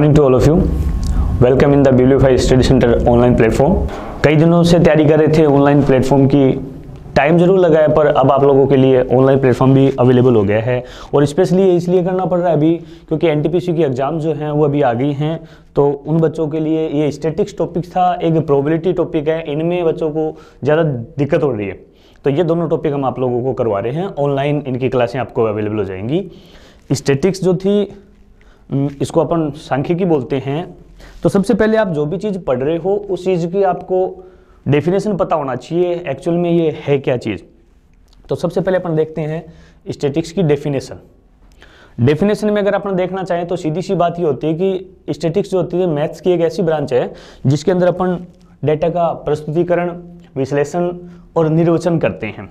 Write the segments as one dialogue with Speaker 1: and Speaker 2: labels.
Speaker 1: morning to all of you welcome in the Belify study centre online platform कई दिनों से तैयारी कर रहे थे ऑनलाइन प्लेटफॉर्म की टाइम जरूर लगा है पर अब आप लोगों के लिए ऑनलाइन प्लेटफॉर्म भी अवेलेबल हो गया है और स्पेशली ये इसलिए करना पड़ रहा है अभी क्योंकि एन की एग्ज़ाम जो हैं वो अभी आ गई हैं तो उन बच्चों के लिए ये स्टेटिक्स टॉपिक था एक प्रोबेबिलिटी टॉपिक है इनमें बच्चों को ज़्यादा दिक्कत हो रही है तो ये दोनों टॉपिक हम आप लोगों को करवा रहे हैं ऑनलाइन इनकी क्लासें आपको अवेलेबल हो जाएंगी स्टेटिक्स जो थी हम्म, इसको अपन सांख्यिकी बोलते हैं तो सबसे पहले आप जो भी चीज़ पढ़ रहे हो उस चीज़ की आपको डेफिनेशन पता होना चाहिए एक्चुअल में ये है क्या चीज़ तो सबसे पहले अपन देखते हैं स्टेटिक्स की डेफिनेशन डेफिनेशन में अगर अपन देखना चाहें तो सीधी सी बात ये होती है कि स्टेटिक्स जो होती है मैथ्स की एक ऐसी ब्रांच है जिसके अंदर अपन डेटा का प्रस्तुतिकरण विश्लेषण और निर्वचन करते हैं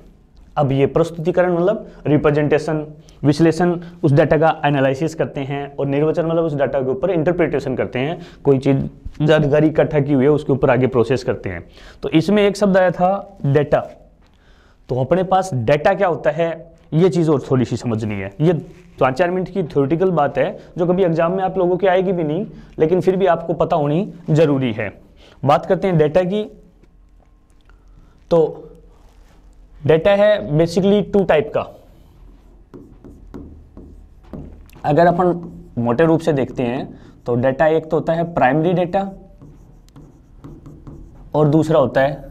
Speaker 1: अब ये प्रस्तुतिकरण मतलब रिप्रेजेंटेशन विश्लेषण उस डाटा का एनालिसिस करते हैं और निर्वचन मतलब उस डाटा के ऊपर इंटरप्रिटेशन करते हैं कोई चीज़ जानकारी इकट्ठा की हुई है उसके ऊपर आगे प्रोसेस करते हैं तो इसमें एक शब्द आया था डेटा तो अपने पास डेटा क्या होता है ये चीज़ और थोड़ी सी समझनी है ये पाँच चार मिनट की थ्योरिटिकल बात है जो कभी एग्जाम में आप लोगों की आएगी भी नहीं लेकिन फिर भी आपको पता होनी ज़रूरी है बात करते हैं डेटा की तो डेटा है बेसिकली टू टाइप का अगर अपन मोटे रूप से देखते हैं तो डेटा एक तो होता है प्राइमरी डाटा और दूसरा होता है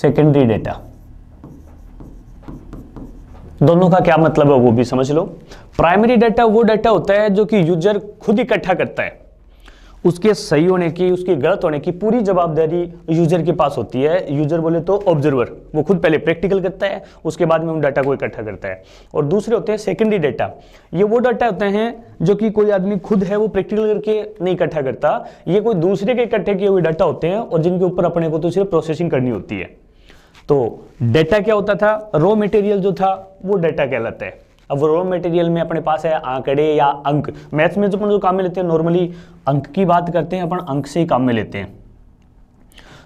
Speaker 1: सेकेंडरी डेटा दोनों का क्या मतलब है वो भी समझ लो प्राइमरी डाटा वो डाटा होता है जो कि यूजर खुद इकट्ठा करता है उसके सही होने की उसके गलत होने की पूरी जवाबदारी यूजर के पास होती है यूजर बोले तो ऑब्जर्वर वो खुद पहले प्रैक्टिकल करता है उसके बाद में उन डाटा को इकट्ठा करता है और दूसरे होते हैं सेकेंडरी डाटा ये वो डाटा होते हैं जो कि कोई आदमी खुद है वो प्रैक्टिकल करके नहीं इकट्ठा करता ये कोई दूसरे के इकट्ठे किए हुए डाटा होते हैं और जिनके ऊपर अपने को तो सिर्फ प्रोसेसिंग करनी होती है तो डेटा क्या होता था रॉ मटेरियल जो था वो डेटा कहलाता है अब वो रॉ मटेरियल में अपने पास है आंकड़े या अंक मैथ्स में जो तो अपन जो काम में लेते हैं नॉर्मली अंक की बात करते हैं अपन अंक से ही काम में लेते हैं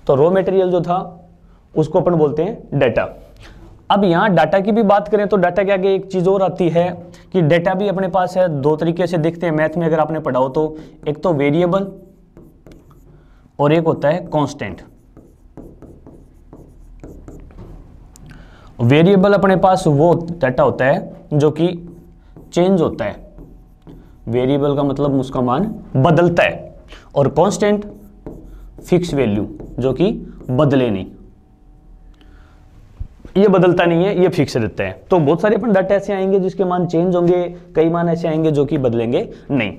Speaker 1: तो रॉ मटेरियल जो था उसको अपन बोलते हैं डाटा अब यहाँ डाटा की भी बात करें तो डाटा के आगे एक चीज़ और आती है कि डाटा भी अपने पास है दो तरीके से देखते हैं मैथ में अगर आपने पढ़ाओ तो एक तो वेरिएबल और एक होता है कांस्टेंट वेरिएबल अपने पास वो डाटा होता है जो कि चेंज होता है वेरिएबल का मतलब उसका मान बदलता है और कांस्टेंट फिक्स वैल्यू जो कि बदले नहीं ये बदलता नहीं है ये फिक्स रहता है तो बहुत सारे अपन डाटा ऐसे आएंगे जिसके मान चेंज होंगे कई मान ऐसे आएंगे जो कि बदलेंगे नहीं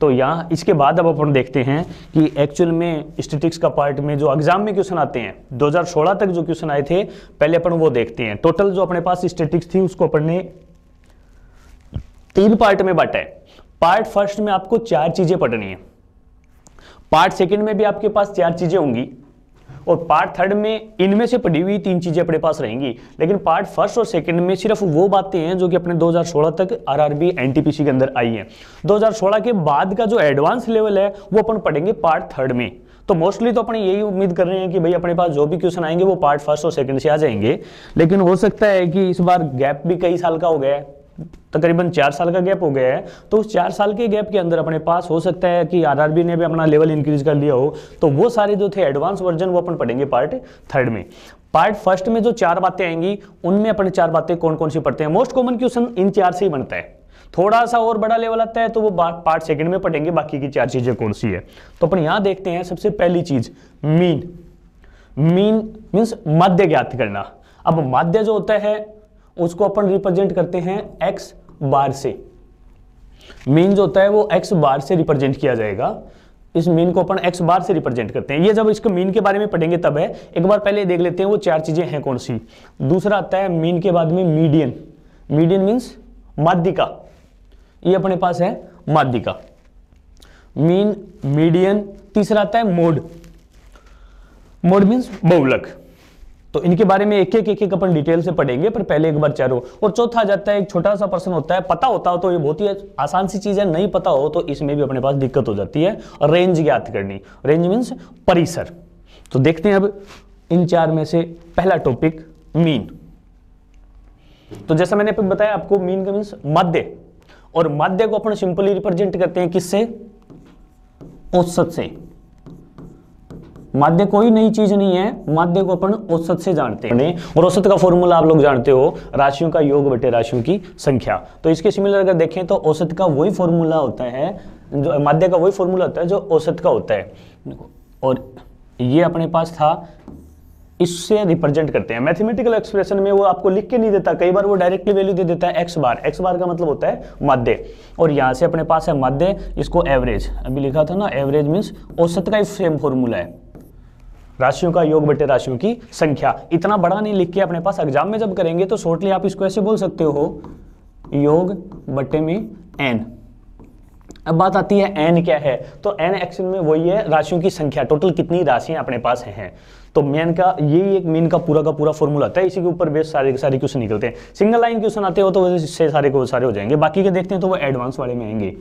Speaker 1: तो यहाँ इसके बाद अब अपन देखते हैं कि एक्चुअल में स्टेटिक्स का पार्ट में जो एग्जाम में क्वेश्चन आते हैं 2016 तक जो क्वेश्चन आए थे पहले अपन वो देखते हैं टोटल जो अपने पास स्टेटिक्स थी उसको अपन ने तीन पार्ट में बांटा है पार्ट फर्स्ट में आपको चार चीजें पढ़नी है पार्ट सेकंड में भी आपके पास चार चीजें होंगी और पार्ट थर्ड में इनमें से पढ़ी हुई तीन चीजें अपने पास रहेंगी लेकिन पार्ट फर्स्ट और सेकंड में सिर्फ वो बातें हैं जो कि अपने 2016 तक आरआरबी एनटीपीसी के अंदर आई हैं 2016 के बाद का जो एडवांस लेवल है वो अपन पढ़ेंगे पार्ट थर्ड में तो मोस्टली तो अपने यही उम्मीद कर रहे हैं कि भाई अपने पास जो भी क्वेश्चन आएंगे वो पार्ट फर्स्ट और सेकंड से आ जाएंगे लेकिन हो सकता है कि इस बार गैप भी कई साल का हो गया है तकरीबन चार साल का गैप हो गया है तो उस चार साल के गैप के अंदर अपने पास हो सकता है कि आरआरबी ने भी अपना लेवल इंक्रीज कर लिया हो तो वो सारे जो थे एडवांस वर्जन वो अपन पढ़ेंगे पार्ट थर्ड में पार्ट फर्स्ट में जो चार बातें आएंगी उनमें अपने चार बातें कौन कौन सी पढ़ते हैं मोस्ट कॉमन क्वेश्चन इन चार से ही बनता है थोड़ा सा और बड़ा लेवल आता है तो वो पार्ट सेकंड में पढ़ेंगे बाकी की चार चीजें कौन सी है तो अपन यहां देखते हैं सबसे पहली चीज मीन मीन मीन्स माध्य ज्ञात करना अब माध्य जो होता है उसको अपन रिप्रेजेंट करते हैं एक्स बार से मीन जो होता है वो एक्स बार से रिप्रेजेंट किया जाएगा इस मीन को अपन एक्स बार से रिप्रेजेंट करते हैं ये जब इसके मीन के बारे में पढ़ेंगे तब है एक बार पहले देख लेते हैं वो चार चीज़ें हैं कौन सी दूसरा आता है मीन के बाद में मीडियन मीडियन मीन्स माध्यिका ये अपने पास है माध्यिका मीन मीडियन तीसरा आता है मोड मोड मीन्स बहुलक तो इनके बारे में एक एक एक एक अपन डिटेल से पढ़ेंगे पर पहले एक बार चारों और चौथा जाता है एक छोटा सा प्रश्न होता है पता होता हो तो ये बहुत ही आसान सी चीज है नहीं पता हो तो इसमें भी अपने पास दिक्कत हो जाती है रेंज ज्ञात करनी रेंज मीन्स परिसर तो देखते हैं अब इन चार में से पहला टॉपिक मीन तो जैसा मैंने बताया आपको मीन का मीन्स माध्य और माध्य को अपन सिंपली रिप्रेजेंट करते हैं किससे औसत से माध्य कोई नई चीज नहीं है माध्य को अपन औसत से जानते हैं और औसत का फॉर्मूला आप लोग जानते हो राशियों का योग बटे राशियों की संख्या तो इसके सिमिलर अगर देखें तो औसत का वही फॉर्मूला होता है जो माध्य का वही फॉर्मूला होता है जो औसत का होता है और ये अपने पास था इससे रिप्रेजेंट करते हैं मैथमेटिकल एक्सप्रेशन में वो आपको लिख के नहीं देता कई बार वो डायरेक्टली वैल्यू दे देता है एक्स बार एक्स बार का मतलब होता है माध्य और यहाँ से अपने पास है माध्य इसको एवरेज अभी लिखा था ना एवरेज मीन औसत का ही सेम फॉर्मूला है राशियों का योग बटे राशियों की संख्या इतना बड़ा नहीं लिख के अपने पास एग्जाम में जब करेंगे तो शोर्टली आप इसको ऐसे बोल सकते हो योग बटे में एन अब बात आती है एन क्या है तो एन एक्शन में वही है राशियों की संख्या टोटल कितनी राशियां अपने पास हैं तो मेन का यही एक मेन का पूरा का पूरा फॉर्मूला आता है इसी के ऊपर बेस सारे के सारे क्वेश्चन निकलते हैं सिंगल लाइन क्वेश्चन आते हो तो वैसे सारे को सारे हो जाएंगे बाकी के देखते हैं तो वो एडवांस वाले में आएंगे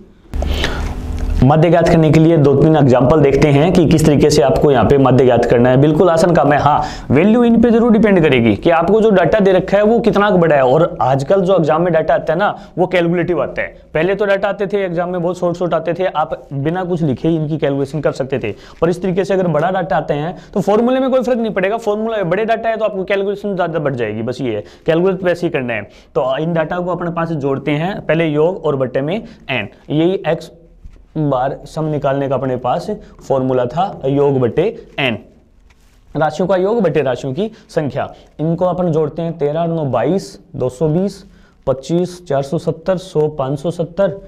Speaker 1: मध्य ज्ञात करने के लिए दो तीन एग्जाम्पल देखते हैं कि किस तरीके से आपको यहाँ पे मध्य ज्ञात करना है बिल्कुल आसान काम है हाँ वैल्यू इन पे जरूर डिपेंड करेगी कि आपको जो डाटा दे रखा है वो कितना बड़ा है और आजकल जो एग्जाम में डाटा आता है ना वो कैलकुलेटिव आता है पहले तो डाटा आते थे एग्जाम में बहुत शॉर्ट शॉर्ट आते थे आप बिना कुछ लिखे ही इनकी कैलकुलेशन कर सकते थे पर इस तरीके से अगर बड़ा डाटा आते हैं तो फॉर्मूले में कोई फर्क नहीं पड़ेगा फॉर्मूला बड़े डाटा है तो आपको कैलकुलेशन ज्यादा बढ़ जाएगी बस ये कैलकुलेट वैसे ही करना है तो इन डाटा को अपने पास जोड़ते हैं पहले योग और बट्टे में एन यही एक्स बार सम निकालने का अपने पास फॉर्मूला था योग बटे एन राशियों का योग बटे राशियों की संख्या इनको अपन जोड़ते हैं तेरह नौ बाईस दो सौ बीस पच्चीस चार सौ सत्तर सौ पाँच सौ सत्तर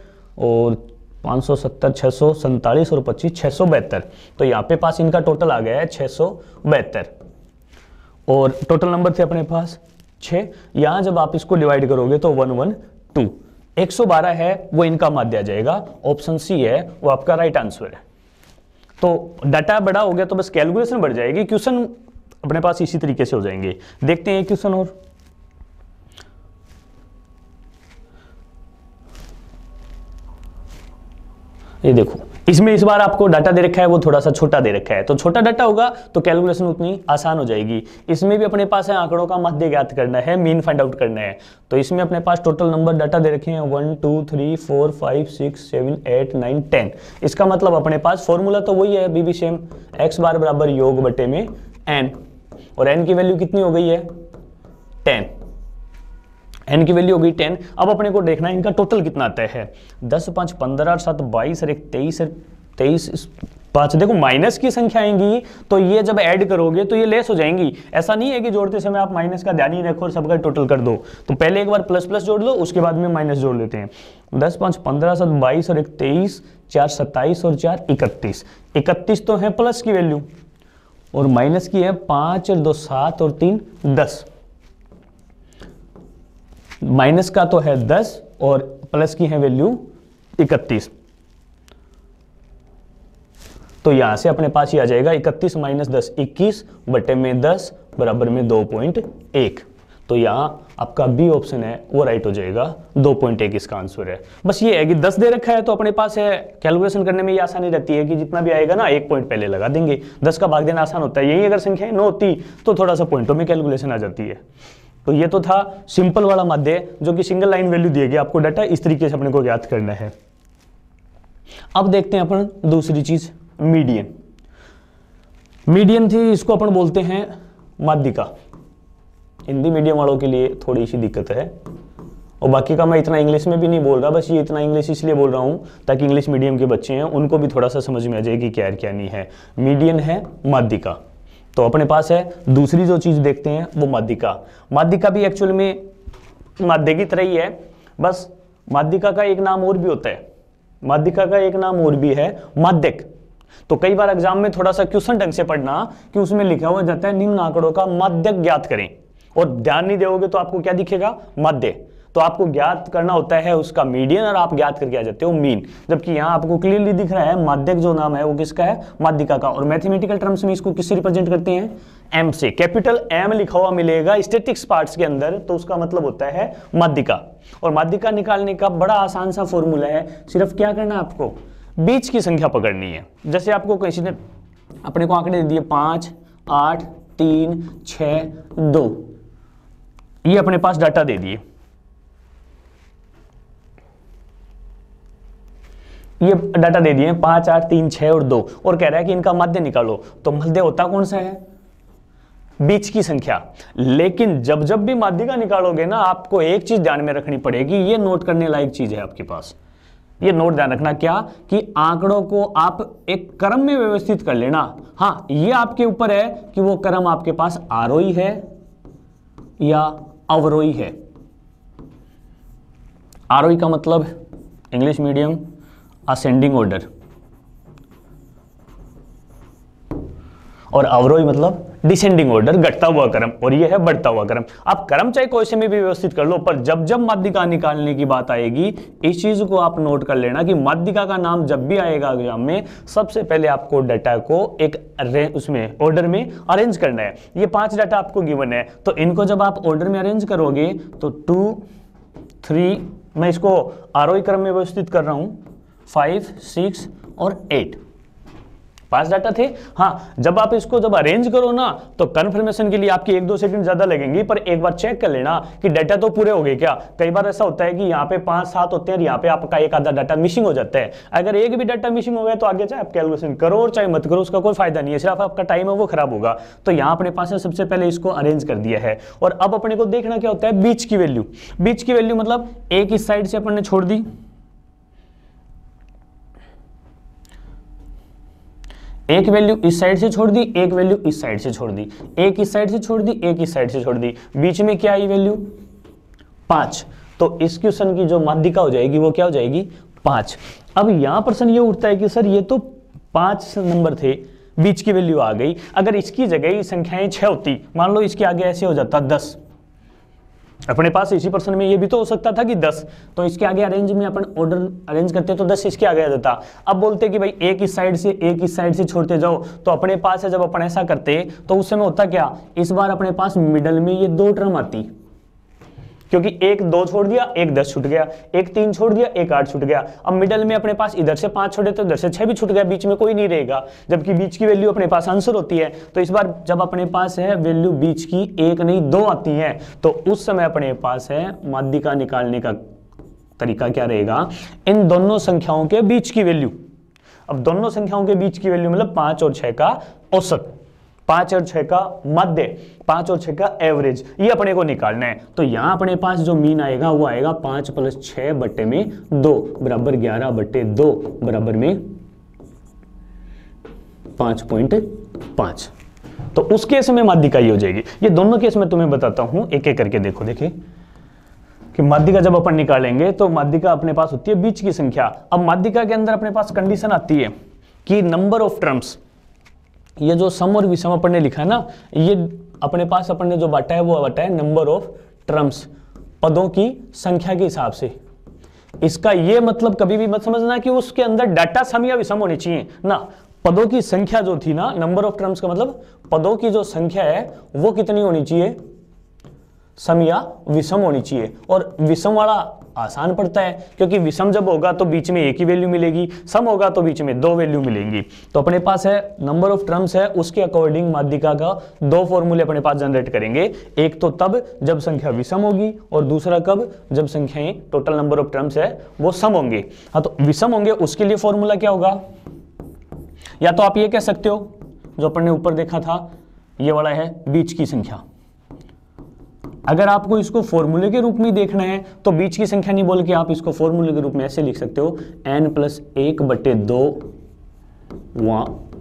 Speaker 1: और पाँच सौ सत्तर छः सौ सैंतालीस और पच्चीस छः सौ बहत्तर तो यहाँ पे पास इनका टोटल आ गया है छः सौ बहत्तर और टोटल नंबर थे अपने पास छः यहाँ जब आप इसको डिवाइड करोगे तो वन वन टू 112 है वो इनका मात दिया जाएगा ऑप्शन सी है वो आपका राइट आंसर है तो डाटा बड़ा हो गया तो बस कैलकुलेशन बढ़ जाएगी क्वेश्चन अपने पास इसी तरीके से हो जाएंगे देखते हैं क्वेश्चन और ये देखो इसमें इस बार आपको डाटा दे रखा है वो थोड़ा सा छोटा दे रखा है तो छोटा डाटा होगा तो कैलकुलेशन उतनी आसान हो जाएगी इसमें भी अपने पास है आंकड़ों का मध्य ज्ञात करना है मीन फाइंड आउट करना है तो इसमें अपने पास टोटल नंबर डाटा दे रखे हैं one two three four five six seven eight nine ten इसका मतलब अपने पास फॉर्मूला तो वही है बीबी सेम एक्स बार बराबर योग बटे में एन और एन की वैल्यू कितनी हो गई है टेन एन की वैल्यू होगी टेन अब अपने को देखना है इनका टोटल कितना आता है दस पाँच पंद्रह सात बाईस और एक तेईस और तेईस पाँच देखो माइनस की संख्या आएंगी तो ये जब ऐड करोगे तो ये लेस हो जाएंगी ऐसा नहीं है कि जोड़ते समय आप माइनस का ध्यान ही रखो और सबका टोटल कर दो तो पहले एक बार प्लस प्लस जोड़ लो उसके बाद में माइनस जोड़ लेते हैं दस पाँच पंद्रह सात बाईस और एक तेईस चार सत्ताईस और चार इकतीस इकतीस तो है प्लस की वैल्यू और माइनस की है पाँच और दो सात और तीन दस माइनस का तो है दस और प्लस की है वैल्यू इकतीस तो यहां से अपने पास ये आ जाएगा इकतीस माइनस दस इक्कीस बटे में दस बराबर में दो पॉइंट एक तो यहां आपका बी ऑप्शन है वो राइट हो जाएगा दो पॉइंट एक इसका आंसर है बस ये है कि दस दे रखा है तो अपने पास है कैलकुलेशन करने में ये आसानी रहती है कि जितना भी आएगा ना एक पॉइंट पहले लगा देंगे दस का भाग देना आसान होता है यही अगर संख्या नौ होती तो थोड़ा सा पॉइंटों में कैलकुलेशन आ जाती है तो ये तो था सिंपल वाला माध्य जो कि सिंगल लाइन वैल्यू गए आपको डाटा इस तरीके से अपने को ज्ञात करना है अब देखते हैं अपन दूसरी चीज मीडियन मीडियन थी इसको अपन बोलते हैं माध्यिका हिंदी मीडियम वालों के लिए थोड़ी सी दिक्कत है और बाकी का मैं इतना इंग्लिश में भी नहीं बोल रहा बस ये इतना इंग्लिश इसलिए बोल रहा हूं ताकि इंग्लिश मीडियम के बच्चे हैं उनको भी थोड़ा सा समझ में आ जाए कि क्या क्या नहीं है मीडियन है माध्यिका तो अपने पास है दूसरी जो चीज़ देखते हैं वो माध्यिका माध्यिका भी एक्चुअल में माध्य की तरह ही है बस माध्यिका का एक नाम और भी होता है माध्यिका का एक नाम और भी है माध्यक तो कई बार एग्जाम में थोड़ा सा क्वेश्चन ढंग से पढ़ना कि उसमें लिखा हुआ जाता है निम्न आंकड़ों का माध्यक ज्ञात करें और ध्यान नहीं दोगे तो आपको क्या दिखेगा माध्य तो आपको ज्ञात करना होता है उसका मीडियन और आप ज्ञात करके आ जाते हो मीन जबकि यहां आपको क्लियरली दिख रहा है माध्यक जो नाम है वो किसका है माध्यिका का और मैथमेटिकल टर्म्स में इसको किससे रिप्रेजेंट करते हैं एम से कैपिटल एम लिखा हुआ मिलेगा स्टेटिक्स पार्ट्स के अंदर तो उसका मतलब होता है माध्यिका और माध्यिका निकालने का बड़ा आसान सा फॉर्मूला है सिर्फ क्या करना आपको बीच की संख्या पकड़नी है जैसे आपको किसी ने अपने को आंकड़े दे दिए पांच आठ तीन छ दो ये अपने पास डाटा दे दिए ये डाटा दे दिए पांच आठ तीन छह और दो और कह रहा है कि इनका मध्य निकालो तो मध्य होता कौन सा है बीच की संख्या लेकिन जब जब भी माध्यिका निकालोगे ना आपको एक चीज ध्यान में रखनी पड़ेगी ये नोट करने लायक चीज है आपके पास ये नोट ध्यान रखना क्या कि आंकड़ों को आप एक क्रम में व्यवस्थित कर लेना हाँ ये आपके ऊपर है कि वो क्रम आपके पास आरोही है या अवरोही है आरोही का मतलब इंग्लिश मीडियम असेंडिंग ऑर्डर और अवरोही मतलब डिसेंडिंग ऑर्डर घटता हुआ क्रम और यह है बढ़ता हुआ क्रम आप क्रम चाहे कोई से में भी व्यवस्थित कर लो पर जब जब माध्यिका निकालने की बात आएगी इस चीज को आप नोट कर लेना कि माध्यिका का नाम जब भी आएगा एग्जाम में सबसे पहले आपको डाटा को एक उसमें ऑर्डर में अरेंज करना है ये पांच डाटा आपको गिवन है तो इनको जब आप ऑर्डर में अरेंज करोगे तो टू थ्री मैं इसको आरोही क्रम में व्यवस्थित कर रहा हूं फाइव सिक्स और एट पांच डाटा थे हाँ जब आप इसको जब अरेंज करो ना तो कंफर्मेशन के लिए आपकी एक दो सेकंड ज्यादा लगेंगी पर एक बार चेक कर लेना कि डाटा तो पूरे हो गए क्या कई बार ऐसा होता है कि यहाँ पे पांच सात होते हैं यहाँ पे आपका एक आधा डाटा मिसिंग हो जाता है अगर एक भी डाटा मिसिंग हो गया तो आगे चाहे आप कैलकुलेशन करो और चाहे मत करो उसका कोई फायदा नहीं है सिर्फ आपका टाइम है वो खराब होगा तो यहाँ अपने पास सबसे पहले इसको अरेंज कर दिया है और अब अपने को देखना क्या होता है बीच की वैल्यू बीच की वैल्यू मतलब एक इस साइड से अपन ने छोड़ दी एक वैल्यू इस साइड से छोड़ दी एक वैल्यू इस साइड से छोड़ दी एक इस साइड से छोड़ दी एक इस साइड से छोड़ दी बीच में क्या आई वैल्यू पांच तो इस क्वेश्चन की जो माध्यिका हो जाएगी वो क्या हो जाएगी पांच अब यहां प्रश्न ये उठता है कि सर ये तो पांच नंबर थे बीच की वैल्यू आ गई अगर इसकी जगह संख्याएं छह होती मान लो इसके आगे ऐसे हो जाता दस अपने पास इसी पर्सन में ये भी तो हो सकता था कि दस तो इसके आगे अरेंज में अपन ऑर्डर अरेंज करते तो दस इसके आगे आ जाता अब बोलते कि भाई एक इस साइड से एक इस साइड से छोड़ते जाओ तो अपने पास है जब अपन ऐसा करते तो उस समय होता क्या इस बार अपने पास मिडल में ये दो टर्म आती क्योंकि एक दो छोड़ दिया एक दस छूट गया एक तीन छोड़ दिया एक आठ छूट गया अब मिडल में अपने पास इधर से पांच छोड़े तो इधर से छह भी छूट गया बीच में कोई नहीं रहेगा जबकि बीच की वैल्यू अपने पास आंसर होती है तो इस बार जब अपने पास है वैल्यू बीच की एक नहीं दो आती है तो उस समय अपने पास है माध्यिका निकालने का तरीका क्या रहेगा इन दोनों संख्याओं के बीच की वैल्यू अब दोनों संख्याओं के बीच की वैल्यू मतलब पांच और छह का औसत पांच और छह का मध्य पांच और छह का एवरेज ये अपने को निकालना है तो यहां अपने पास जो मीन आएगा वो आएगा पांच प्लस छह बट्टे में दो बराबर ग्यारह बट्टे दो बराबर में पांच पॉइंट पांच तो उस केस में ही हो जाएगी ये दोनों केस में तुम्हें बताता हूं एक एक करके देखो देखिए कि माध्यिका जब अपन निकालेंगे तो माध्यिका अपने पास होती है बीच की संख्या अब माध्यिका के अंदर अपने पास कंडीशन आती है कि नंबर ऑफ टर्म्स ये जो सम और विषम अपन ने लिखा ना ये अपने पास अपन ने जो बांटा है वो बांटा है नंबर ऑफ टर्म्स पदों की संख्या के हिसाब से इसका ये मतलब कभी भी मत समझना कि उसके अंदर डाटा सम या विषम होने चाहिए ना पदों की संख्या जो थी ना नंबर ऑफ टर्म्स का मतलब पदों की जो संख्या है वो कितनी होनी चाहिए सम या विषम होनी चाहिए और विषम वाला आसान पड़ता है क्योंकि विषम जब होगा तो बीच में एक ही वैल्यू मिलेगी सम होगा तो बीच में दो वैल्यू मिलेंगी तो अपने पास है नंबर ऑफ टर्म्स है उसके अकॉर्डिंग माध्यिका का दो फॉर्मूले अपने पास जनरेट करेंगे एक तो तब जब संख्या विषम होगी और दूसरा कब जब संख्याएं टोटल नंबर ऑफ टर्म्स है वो सम होंगे हाँ तो विषम होंगे उसके लिए फॉर्मूला क्या होगा या तो आप ये कह सकते हो जो अपन ने ऊपर देखा था ये वाला है बीच की संख्या अगर आपको इसको फॉर्मूले के रूप में देखना है तो बीच की संख्या नहीं बोल के आप इसको फॉर्मूले के रूप में ऐसे लिख सकते हो एन प्लस एक बटे दो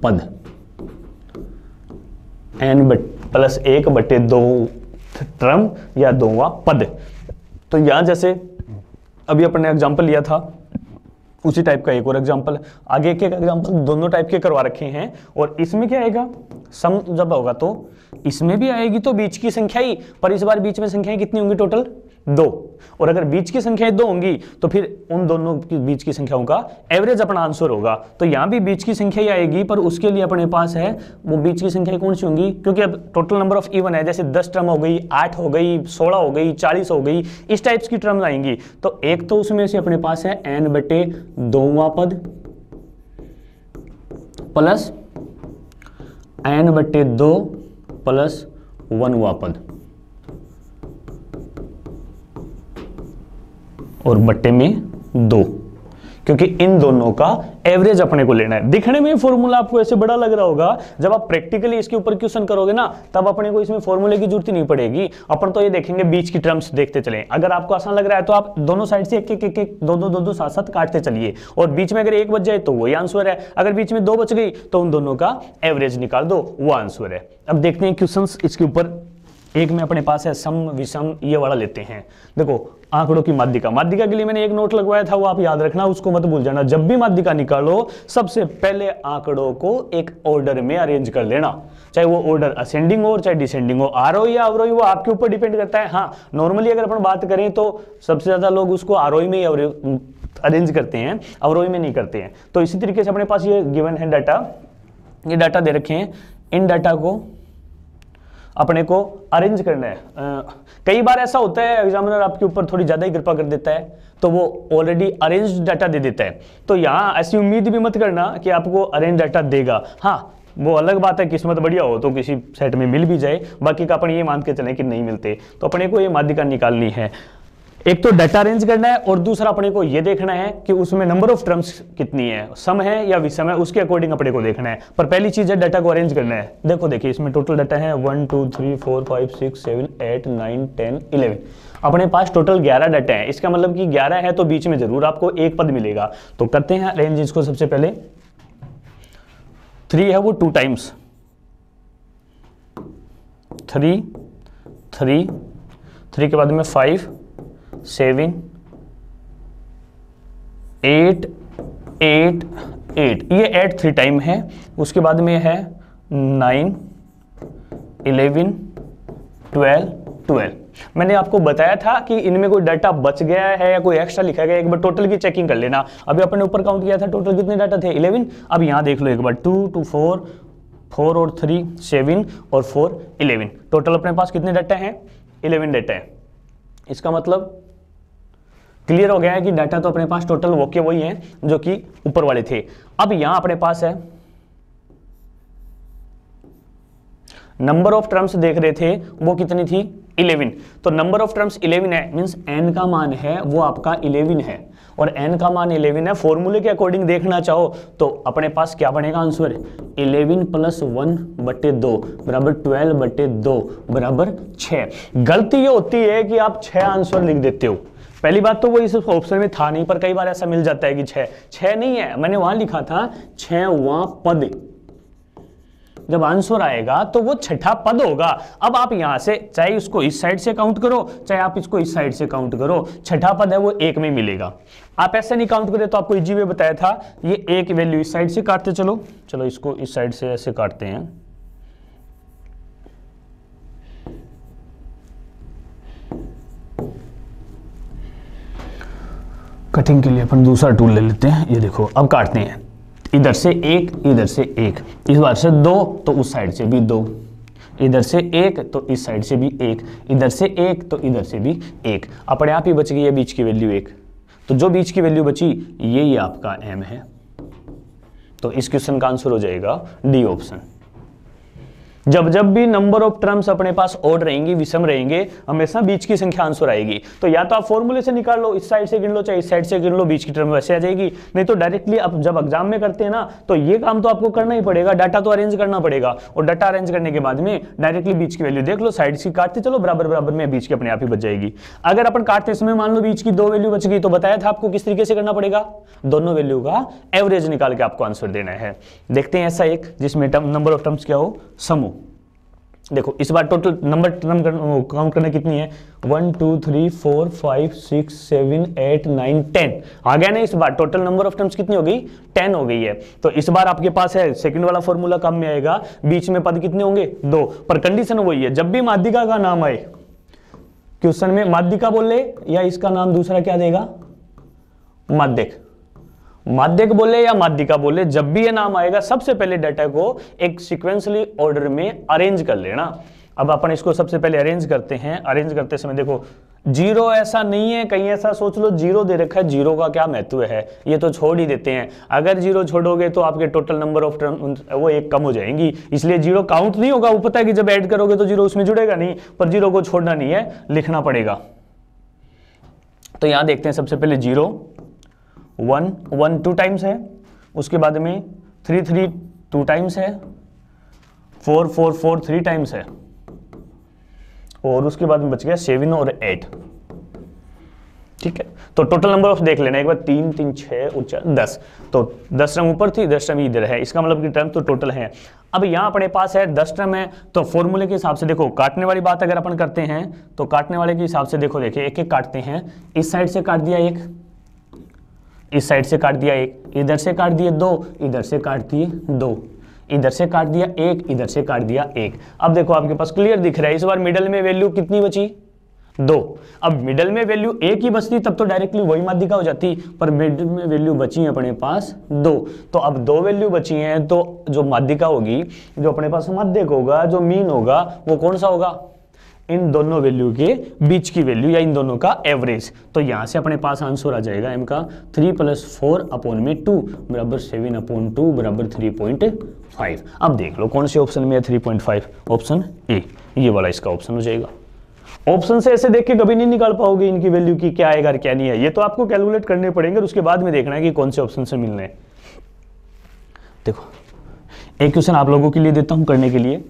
Speaker 1: पद एन बट प्लस एक बटे दो ट्रम या दो पद तो यहां जैसे अभी अपने एग्जांपल एग्जाम्पल लिया था उसी टाइप का एक और एग्जाम्पल आगे एक एक एग्जाम्पल दोनों टाइप के करवा रखे हैं और इसमें क्या आएगा सम जब होगा तो इसमें भी आएगी तो बीच की संख्या ही पर इस बार बीच में संख्याएं कितनी होंगी टोटल दो और अगर बीच की संख्याएं दो होंगी तो फिर उन दोनों के बीच की संख्याओं का एवरेज अपना आंसर होगा तो यहां भी बीच की संख्या ही आएगी पर उसके लिए अपने पास है वो बीच की संख्या कौन सी होंगी क्योंकि अब टोटल नंबर ऑफ इवन है जैसे दस टर्म हो गई आठ हो गई सोलह हो गई चालीस हो गई इस टाइप्स की टर्म आएंगी तो एक तो उसमें से अपने पास है एन बटे दोवा पद प्लस एन बटे दो प्लस वन पद और बट्टे में दो क्योंकि इन दोनों का एवरेज अपने को लेना है दिखने में फॉर्मूला आपको ऐसे बड़ा लग रहा होगा जब आप प्रैक्टिकली इसके ऊपर क्वेश्चन करोगे ना तब अपने को इसमें फॉर्मूले की जरूरत नहीं पड़ेगी अपन तो ये देखेंगे बीच की टर्म्स देखते चले अगर आपको आसान लग रहा है तो आप दोनों साइड से एक एक एक एक दो दो दो दो साथ साथ काटते चलिए और बीच में अगर एक बच जाए तो वही आंसर है अगर बीच में दो बच गई तो उन दोनों का एवरेज निकाल दो वो आंसर है अब देखते हैं क्वेश्चन इसके ऊपर एक में अपने पास है सम विषम ये वाला लेते हैं देखो आंकड़ों की माध्यिका माध्यिका के लिए मैंने एक नोट लगवाया था वो आप याद रखना उसको मत भूल जाना जब भी माध्यिका निकालो सबसे पहले आंकड़ों को एक ऑर्डर में अरेंज कर लेना चाहे वो ऑर्डर असेंडिंग हो चाहे डिसेंडिंग हो आरोही या अवरोही वो आपके ऊपर डिपेंड करता है हाँ नॉर्मली अगर अपन बात करें तो सबसे ज्यादा लोग उसको आरोही में ही अरेंज करते हैं अवरोही में नहीं करते हैं तो इसी तरीके से अपने पास ये गिवन है डाटा ये डाटा दे रखे हैं इन डाटा को अपने को अरेंज करना है आ, कई बार ऐसा होता है एग्जामिनर आपके ऊपर थोड़ी ज़्यादा ही कृपा कर देता है तो वो ऑलरेडी अरेंज डाटा दे देता है तो यहाँ ऐसी उम्मीद भी मत करना कि आपको अरेंज डाटा देगा हाँ वो अलग बात है किस्मत बढ़िया हो तो किसी सेट में मिल भी जाए बाकी का अपन ये मान के चले कि नहीं मिलते तो अपने को ये माध्यिका निकालनी है एक तो डाटा अरेंज करना है और दूसरा अपने को यह देखना है कि उसमें नंबर ऑफ टर्म्स कितनी है सम है या विषम है उसके अकॉर्डिंग अपने को देखना है पर पहली चीज है डाटा को अरेंज करना है देखो देखिए इसमें टोटल डाटा है one two three four five six seven eight nine ten eleven अपने पास टोटल ग्यारह डाटा है इसका मतलब कि ग्यारह है तो बीच में जरूर आपको एक पद मिलेगा तो करते हैं अरेंज इसको सबसे पहले थ्री है वो two times three three three के बाद में five seven eight eight eight ये एट थ्री टाइम है उसके बाद में है नाइन इलेवन ट्वेल्व ट्वेल्व मैंने आपको बताया था कि इनमें कोई डाटा बच गया है या कोई एक्स्ट्रा लिखा गया एक बार टोटल की चेकिंग कर लेना अभी अपने ऊपर काउंट किया था टोटल कितने डाटा थे इलेवन अब यहां देख लो एक बार टू टू फोर फोर और थ्री सेवन और फोर इलेवन टोटल अपने पास कितने डाटा हैं इलेवन डाटा है इसका मतलब क्लियर हो गया है कि डाटा तो अपने पास टोटल वो के वही है जो कि ऊपर वाले थे अब यहां अपने पास है नंबर ऑफ टर्म्स देख रहे थे वो कितनी थी 11 तो नंबर ऑफ टर्म्स 11 है मींस एन का मान है वो आपका 11 है और एन का मान 11 है फॉर्मूले के अकॉर्डिंग देखना चाहो तो अपने पास क्या बनेगा आंसर 11 प्लस वन बटे दो बराबर ट्वेल्व बटे दो बराबर छ गलती ये होती है कि आप छह आंसर लिख देते हो पहली बात तो वो इस ऑप्शन में था नहीं पर कई बार ऐसा मिल जाता है कि छह छह नहीं है मैंने वहां लिखा था वहां पद जब आंसर आएगा तो वो छठा पद होगा अब आप यहां से चाहे उसको इस साइड से काउंट करो चाहे आप इसको इस साइड से काउंट करो छठा पद है वो एक में मिलेगा आप ऐसे नहीं काउंट करें तो आपको इजी वे बताया था ये एक वैल्यू इस साइड से काटते चलो चलो इसको इस साइड से ऐसे काटते हैं कटिंग के लिए अपन दूसरा टूल ले लेते हैं ये देखो अब काटते हैं इधर से एक इधर से एक इस बार से दो तो उस साइड से भी दो इधर से एक तो इस साइड से भी एक इधर से एक तो इधर से भी एक अपने आप ही बच गई है बीच की वैल्यू एक तो जो बीच की वैल्यू बची यही आपका एम है तो इस क्वेश्चन का आंसर हो जाएगा डी ऑप्शन जब जब भी नंबर ऑफ टर्म्स अपने पास ऑड रहेंगी विषम रहेंगे हमेशा बीच की संख्या आंसर आएगी तो या तो आप फॉर्मूले से निकाल लो इस साइड से गिन लो चाहे इस साइड से गिन लो बीच की टर्म वैसे आ जाएगी नहीं तो डायरेक्टली आप जब एग्जाम में करते हैं ना तो ये काम तो आपको करना ही पड़ेगा डाटा तो अरेंज करना पड़ेगा और डाटा अरेंज करने के बाद में डायरेक्टली बीच की वैल्यू देख लो साइड की काटते चलो बराबर बराबर में बीच की अपने आप ही बच जाएगी अगर अपन काटते समय मान लो बीच की दो वैल्यू बच गई तो बताया था आपको किस तरीके से करना पड़ेगा दोनों वैल्यू का एवरेज निकाल के आपको आंसर देना है देखते हैं ऐसा एक जिसमें नंबर ऑफ टर्म्स क्या हो समूह देखो इस बार टोटल नंबर काउंट करना कितनी है one two three four five six seven eight nine ten आ गया ना इस बार टोटल नंबर ऑफ टर्म्स कितनी हो गई टेन हो गई है तो इस बार आपके पास है सेकंड वाला फॉर्मूला काम में आएगा बीच में पद कितने होंगे दो पर कंडीशन वही है जब भी माध्यिका का नाम आए क्वेश्चन में माध्यिका बोले या इसका नाम दूसरा क्या देगा माध्यक माध्यक बोले या माध्यिका बोले जब भी ये नाम आएगा सबसे पहले डाटा को एक सिक्वेंसली ऑर्डर में अरेंज कर लेना अब अपन इसको सबसे पहले अरेंज करते हैं अरेंज करते समय देखो जीरो ऐसा नहीं है कहीं ऐसा सोच लो जीरो दे रखा है जीरो का क्या महत्व है ये तो छोड़ ही देते हैं अगर जीरो छोड़ोगे तो आपके टोटल नंबर ऑफ टर्म वो एक कम हो जाएंगी इसलिए जीरो काउंट नहीं होगा वो पता है कि जब ऐड करोगे तो जीरो उसमें जुड़ेगा नहीं पर जीरो को छोड़ना नहीं है लिखना पड़ेगा तो यहां देखते हैं सबसे पहले zero one one two times है उसके बाद में थ्री थ्री टू टाइम्स है four four four three times है और उसके बाद में बच गया सेवन और एट ठीक है तो टोटल नंबर ऑफ देख लेना एक बार तीन तीन छः और चार दस तो दस टर्म ऊपर थी दस टर्म इधर है इसका मतलब कि टर्म तो टोटल है अब यहाँ अपने पास है दस टर्म है तो फॉर्मूले के हिसाब से देखो काटने वाली बात अगर अपन करते हैं तो काटने वाले के हिसाब से देखो देखिए एक एक काटते हैं इस साइड से काट दिया एक इस साइड से काट दिया एक इधर से काट दिए दो इधर से काट दिए दो इधर से काट दिया एक इधर से काट दिया एक अब देखो आपके पास क्लियर दिख रहा है इस बार मिडल में वैल्यू कितनी बची दो अब मिडल में वैल्यू एक ही बचती तब तो डायरेक्टली वही माध्यिका हो जाती पर मिडल में वैल्यू बची है अपने पास दो तो अब दो वैल्यू बची हैं तो जो माध्यिका होगी जो अपने पास माध्यक होगा जो मीन होगा वो कौन सा होगा इन दोनों वैल्यू के बीच की वैल्यू या इन दोनों का एवरेज तो यहां से अपने पास आंसर आ जाएगा एम का थ्री प्लस फोर अपॉन में टू बराबर सेवन अपॉन टू बराबर थ्री पॉइंट फाइव अब देख लो कौन से ऑप्शन में है three point five option A ये वाला इसका ऑप्शन हो जाएगा ऑप्शन से ऐसे देख के कभी नहीं निकाल पाओगे इनकी वैल्यू की क्या आएगा क्या नहीं है ये तो आपको कैलकुलेट करने पड़ेंगे और उसके बाद में देखना है कि कौन से ऑप्शन से मिलने है देखो एक क्वेश्चन आप लोगों के लिए देता हूं करने के लिए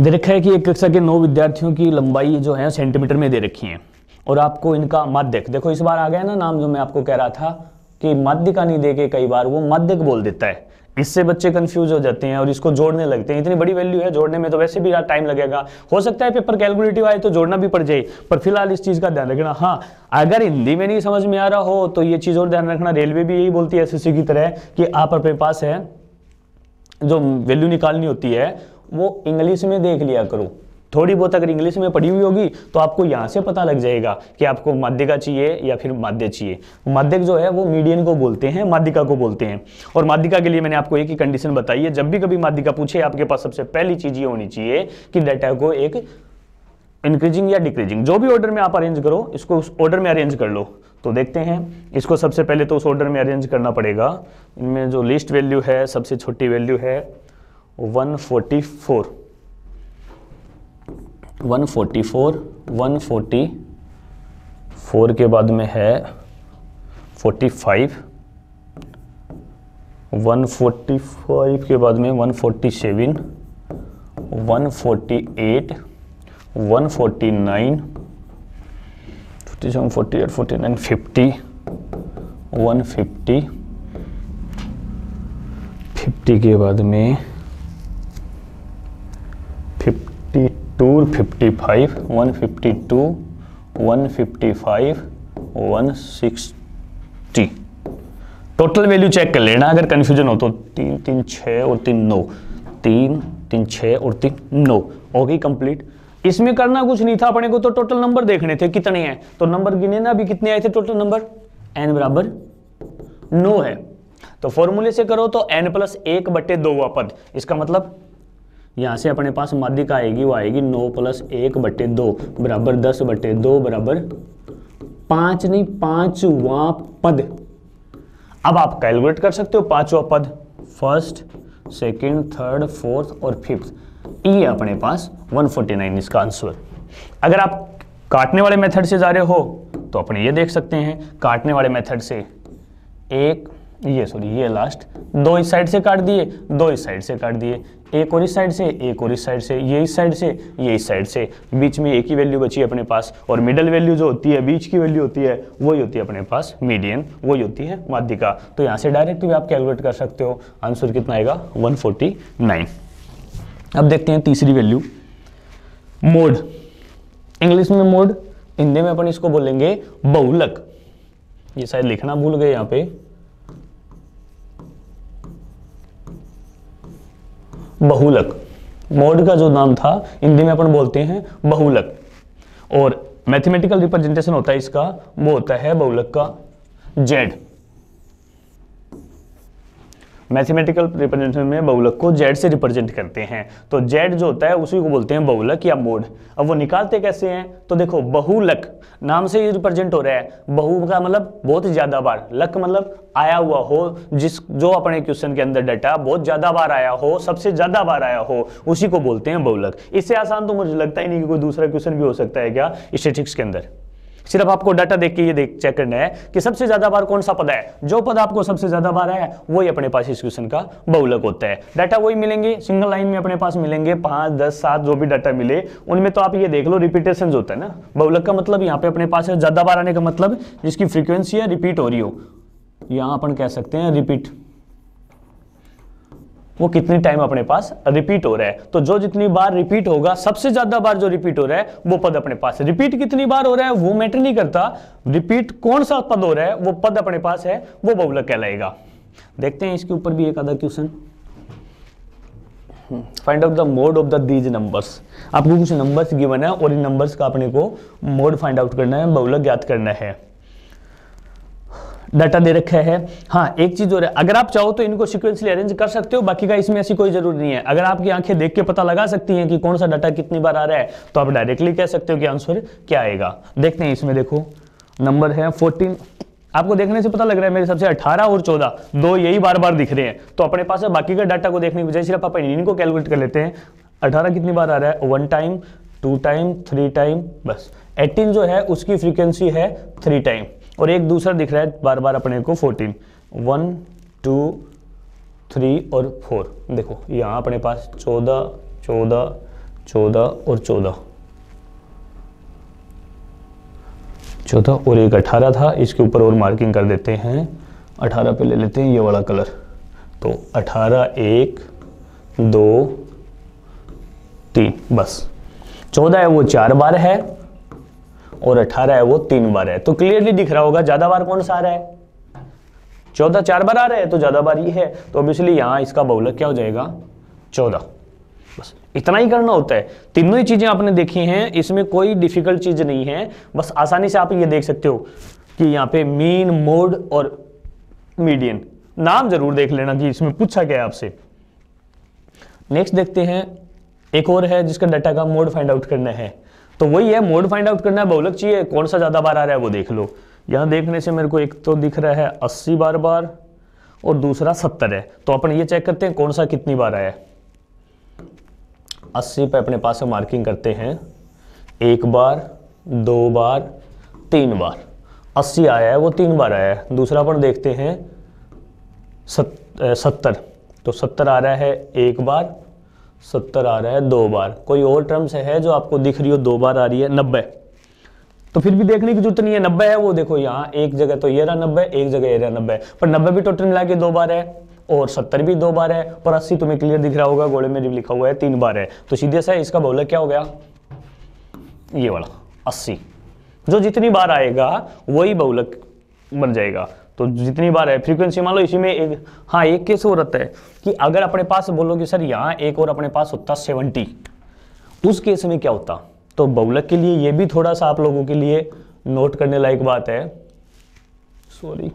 Speaker 1: दे रखा है कि एक कक्षा के नौ विद्यार्थियों की लंबाई जो है सेंटीमीटर में दे रखी है और आपको इनका माध्यक देखो इस बार आ गया ना नाम जो मैं आपको कह रहा था कि माध्य का नहीं दे के कई बार वो माध्यक बोल देता है इससे बच्चे कंफ्यूज हो जाते हैं और इसको जोड़ने लगते हैं इतनी बड़ी वैल्यू है जोड़ने में तो वैसे भी टाइम लगेगा हो सकता है पेपर कैलकुलेटिव आए तो जोड़ना भी पड़ जाए पर फिलहाल इस चीज़ का ध्यान रखना हाँ अगर हिंदी में नहीं समझ में आ रहा हो तो ये चीज़ और ध्यान रखना रेलवे भी यही बोलती है एस की तरह कि आप अपने पास है जो वैल्यू निकालनी होती है वो इंग्लिश में देख लिया करो थोड़ी बहुत अगर इंग्लिश में पढ़ी हुई होगी तो आपको यहाँ से पता लग जाएगा कि आपको माध्यिका चाहिए या फिर माध्य चाहिए माध्यक जो है वो मीडियन को बोलते हैं माध्यिका को बोलते हैं और माध्यिका के लिए मैंने आपको एक ही कंडीशन बताई है जब भी कभी माध्यिका पूछे आपके पास सबसे पहली चीज़ ये होनी चाहिए कि डाटा को एक इंक्रीजिंग या डिक्रीजिंग जो भी ऑर्डर में आप अरेंज करो इसको उस ऑर्डर में अरेंज कर लो तो देखते हैं इसको सबसे पहले तो उस ऑर्डर में अरेंज करना पड़ेगा इनमें जो लिस्ट वैल्यू है सबसे छोटी वैल्यू है फोर के बाद में है 45 145 के बाद में 147 148 149 forty nine fifty one fifty fifty के बाद में fifty two fifty five one fifty two one fifty five one sixty total value check कर लेना अगर कन्फ्यूजन हो तो तीन तीन छः और तीन नौ तीन तीन छः और तीन नौ हो गई कंप्लीट इसमें करना कुछ नहीं था अपने को तो टोटल नंबर देखने थे कितने हैं तो नंबर गिने ना अभी कितने आए थे टोटल नंबर एन बराबर नौ है तो फॉर्मूले से करो तो एन प्लस एक बटे दो हुआ पद इसका मतलब यहाँ से अपने पास माध्यिक आएगी वो आएगी नो प्लस एक बटे दो बराबर दस बटे दो बराबर पांच नहीं पांचवा पद अब आप कैलकुलेट कर सकते हो पांचवा पद फर्स्ट सेकेंड थर्ड फोर्थ और फिफ्थ ये अपने पास 149 इसका आंसर अगर आप काटने वाले मेथड से जा रहे हो तो अपने ये देख सकते हैं काटने वाले मेथड से एक ये सॉरी ये लास्ट दो इस साइड से काट दिए दो इस साइड से काट दिए एक और इस साइड से एक और इस साइड से ये इस साइड से ये इस साइड से बीच में एक ही वैल्यू बची है अपने पास और मिडल वैल्यू जो होती है बीच की वैल्यू होती है वही होती है अपने पास मीडियन वही होती है माध्यिका तो यहाँ से डायरेक्ट भी आप कैलकुलेट कर सकते हो आंसर कितना आएगा नाइन अब देखते हैं तीसरी वैल्यू मोड इंग्लिश में मोड हिंदी में अपन इसको बोलेंगे बहुलक ये शायद लिखना भूल गए यहाँ पे बहुलक मोड का जो नाम था हिंदी में अपन बोलते हैं बहुलक और मैथमेटिकल रिप्रेजेंटेशन होता है इसका वो होता है बहुलक का जेड मैथमेटिकल रिप्रेजेंटेशन में बहुलक को जेड से रिप्रेजेंट करते हैं तो जेड जो होता है उसी को बोलते हैं बहुलक या मोड अब वो निकालते कैसे हैं तो देखो बहुलक नाम से ही रिप्रेजेंट हो रहा है बहु का मतलब बहुत ज़्यादा बार लक मतलब आया हुआ हो जिस जो अपने क्वेश्चन के अंदर डाटा बहुत ज़्यादा बार आया हो सबसे ज़्यादा बार आया हो उसी को बोलते हैं बहुलक इससे आसान तो मुझे लगता ही नहीं कि कोई दूसरा क्वेश्चन भी हो सकता है क्या स्टेटिक्स के अंदर सिर्फ आपको डाटा देख के ये देख चेक करना है कि सबसे ज्यादा बार कौन सा पद है जो पद आपको सबसे ज्यादा बार आया वही अपने पास इस क्वेश्चन का बहुलक होता है डाटा वही मिलेंगे सिंगल लाइन में अपने पास मिलेंगे पांच दस सात जो भी डाटा मिले उनमें तो आप ये देख लो रिपीटेशन होता है ना बहुलक का मतलब यहाँ पे अपने पास है ज्यादा बार आने का मतलब जिसकी फ्रिक्वेंसी है रिपीट हो रही हो यहां अपन कह सकते हैं रिपीट वो कितनी टाइम अपने पास रिपीट हो रहा है तो जो जितनी बार रिपीट होगा सबसे ज्यादा बार जो रिपीट हो रहा है वो पद अपने पास रिपीट कितनी बार हो रहा है वो मैटर नहीं करता रिपीट कौन सा पद हो रहा है वो पद अपने पास है वो बहुलक कहलाएगा देखते हैं इसके ऊपर भी एक आधा question find out the mode of the these numbers आपको कुछ नंबर्स गिवन है और इन नंबर्स का अपने को मोड फाइंड आउट करना है बहुलक ज्ञात करना है डाटा दे रखा है हाँ एक चीज़ और है अगर आप चाहो तो इनको सिक्वेंसली अरेंज कर सकते हो बाकी का इसमें ऐसी कोई जरूरी नहीं है अगर आपकी आंखें देख के पता लगा सकती हैं कि कौन सा डाटा कितनी बार आ रहा है तो आप डायरेक्टली कह सकते हो कि आंसर क्या आएगा देखते हैं इसमें देखो नंबर है फोर्टीन आपको देखने से पता लग रहा है मेरे सबसे 18 और 14 दो यही बार बार दिख रहे हैं तो अपने पास है बाकी का डाटा को देखने की बजाय सिर्फ आप इनको कैलकुलेट कर लेते हैं 18 कितनी बार आ रहा है one time two time three time बस 18 जो है उसकी फ्रीक्वेंसी है थ्री टाइम और एक दूसरा दिख रहा है बार बार अपने को फोर्टीन वन टू थ्री और फोर देखो यहाँ अपने पास चौदह चौदह चौदह और चौदह चौदह और एक अठारह था इसके ऊपर और मार्किंग कर देते हैं अठारह पे ले लेते हैं ये वाला कलर तो अठारह एक दो तीन बस चौदह है वो चार बार है और 18 है वो तीन बार है तो क्लियरली दिख रहा होगा ज़्यादा बार कौन सा आ रहा है चौदह चार बार आ रहा है तो ज़्यादा बार ये है तो ऑब्वियसली यहां इसका बहुलक क्या हो जाएगा चौदह बस इतना ही करना होता है तीनों ही चीज़ें आपने देखी हैं इसमें कोई डिफिकल्ट चीज़ नहीं है बस आसानी से आप ये देख सकते हो कि यहाँ पे मीन मोड और मीडियन नाम जरूर देख लेना कि इसमें पूछा गया आपसे नेक्स्ट देखते हैं एक और है जिसका डाटा का मोड फाइंड आउट करना है तो वही है मोड फाइंड आउट करना है बहुलक चाहिए कौन सा ज़्यादा बार आ रहा है वो देख लो यहां देखने से मेरे को एक तो दिख रहा है अस्सी बार बार और दूसरा सत्तर है तो अपन ये चेक करते हैं कौन सा कितनी बार आया है अस्सी पे अपने पास मार्किंग करते हैं एक बार दो बार तीन बार अस्सी आया है वो तीन बार आया है दूसरा अपन देखते हैं सत, सत्तर तो सत्तर आ रहा है एक बार सत्तर आ रहा है दो बार कोई और टर्म्स है जो आपको दिख रही हो दो बार आ रही है नब्बे तो फिर भी देखने की जरूरत नहीं है नब्बे है वो देखो यहाँ एक जगह तो ये रहा नब्बे एक जगह ये रहा नब्बे पर नब्बे भी टोटल मिला के दो बार है और सत्तर भी दो बार है पर अस्सी तुम्हें क्लियर दिख रहा होगा घोड़े में लिखा हुआ है तीन बार है तो सीधे सा इसका बोला क्या हो गया ये वाला अस्सी जो जितनी बार आएगा वही बहुलक बन जाएगा तो जितनी बार है फ्रीक्वेंसी मान लो इसी में एक हाँ एक केस और रहता है कि अगर अपने पास बोलो कि सर यहाँ एक और अपने पास होता सेवनटी उस केस में क्या होता तो बहुलक के लिए ये भी थोड़ा सा आप लोगों के लिए नोट करने लायक बात है सॉरी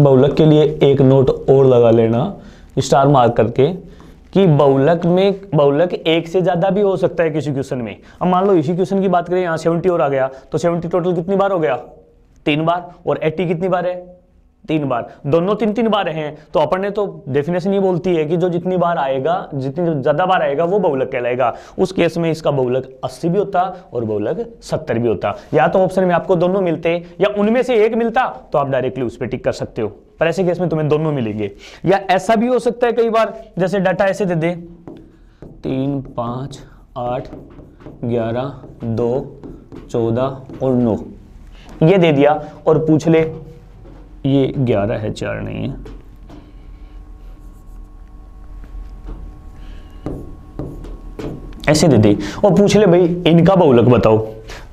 Speaker 1: बहुलक के लिए एक नोट और लगा लेना स्टार मार्क करके कि बहुलक में बहुलक एक से ज़्यादा भी हो सकता है किसी क्वेश्चन में अब मान लो इसी क्वेश्चन की बात करें यहां सेवेंटी और आ गया तो सेवेंटी टोटल कितनी बार हो गया तीन बार और एट्टी कितनी बार है तीन बार दोनों तीन तीन बार हैं तो अपन ने तो डेफिनेशन ये बोलती है कि जो जितनी बार आएगा जितनी ज़्यादा बार आएगा वो बहुलक कहलाएगा उस केस में इसका बहुलक 80 भी होता और बहुलक 70 भी होता या तो ऑप्शन में आपको दोनों मिलते या उनमें से एक मिलता तो आप डायरेक्टली उस पर टिक कर सकते हो पर ऐसे केस में तुम्हें दोनों मिलेंगे या ऐसा भी हो सकता है कई बार जैसे डाटा ऐसे दे दे तीन पांच आठ ग्यारह दो चौदह और नौ ये दे दिया और पूछ ले ये ग्यारह है चार नहीं है ऐसे दे दे और पूछ ले भाई इनका बहुलक बताओ